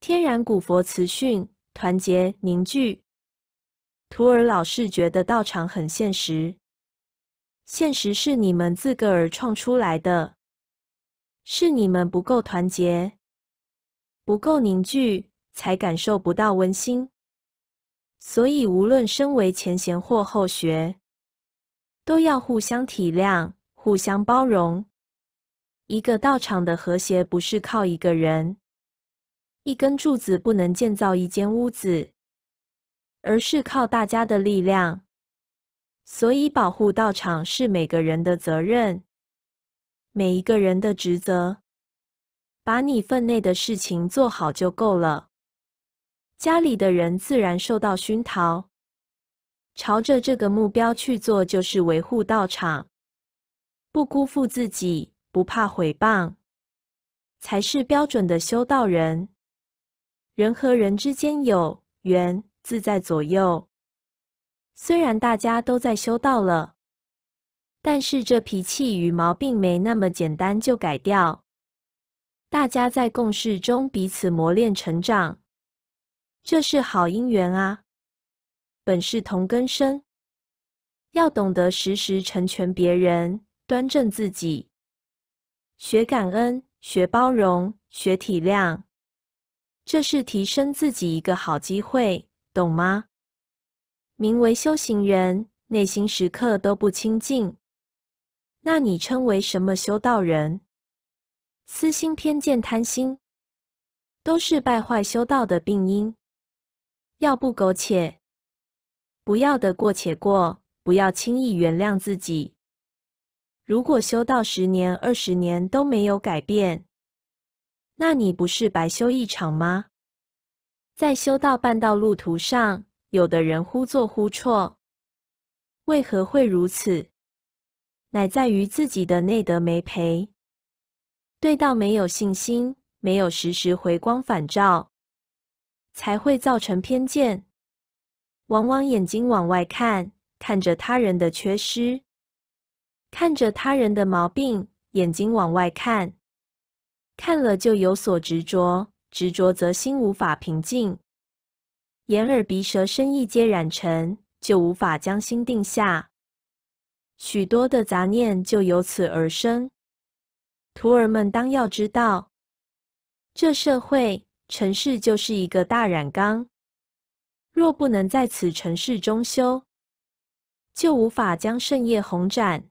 天然古佛慈训：团结凝聚。徒儿老是觉得道场很现实，现实是你们自个儿创出来的，是你们不够团结、不够凝聚，才感受不到温馨。所以，无论身为前贤或后学，都要互相体谅、互相包容。一个道场的和谐，不是靠一个人。一根柱子不能建造一间屋子，而是靠大家的力量。所以，保护道场是每个人的责任，每一个人的职责。把你分内的事情做好就够了。家里的人自然受到熏陶，朝着这个目标去做，就是维护道场，不辜负自己，不怕毁谤，才是标准的修道人。人和人之间有缘自在左右，虽然大家都在修道了，但是这脾气与毛病没那么简单就改掉。大家在共事中彼此磨练成长，这是好姻缘啊！本是同根生，要懂得时时成全别人，端正自己，学感恩，学包容，学体谅。这是提升自己一个好机会，懂吗？名为修行人，内心时刻都不清净，那你称为什么修道人？私心、偏见、贪心，都是败坏修道的病因。要不苟且，不要得过且过，不要轻易原谅自己。如果修道十年、二十年都没有改变，那你不是白修一场吗？在修道半道路途上，有的人忽作忽错，为何会如此？乃在于自己的内德没培，对道没有信心，没有时时回光返照，才会造成偏见。往往眼睛往外看，看着他人的缺失，看着他人的毛病，眼睛往外看。看了就有所执着，执着则心无法平静，眼耳鼻舌身意皆染尘，就无法将心定下，许多的杂念就由此而生。徒儿们当要知道，这社会尘世就是一个大染缸，若不能在此尘世中修，就无法将圣业红染。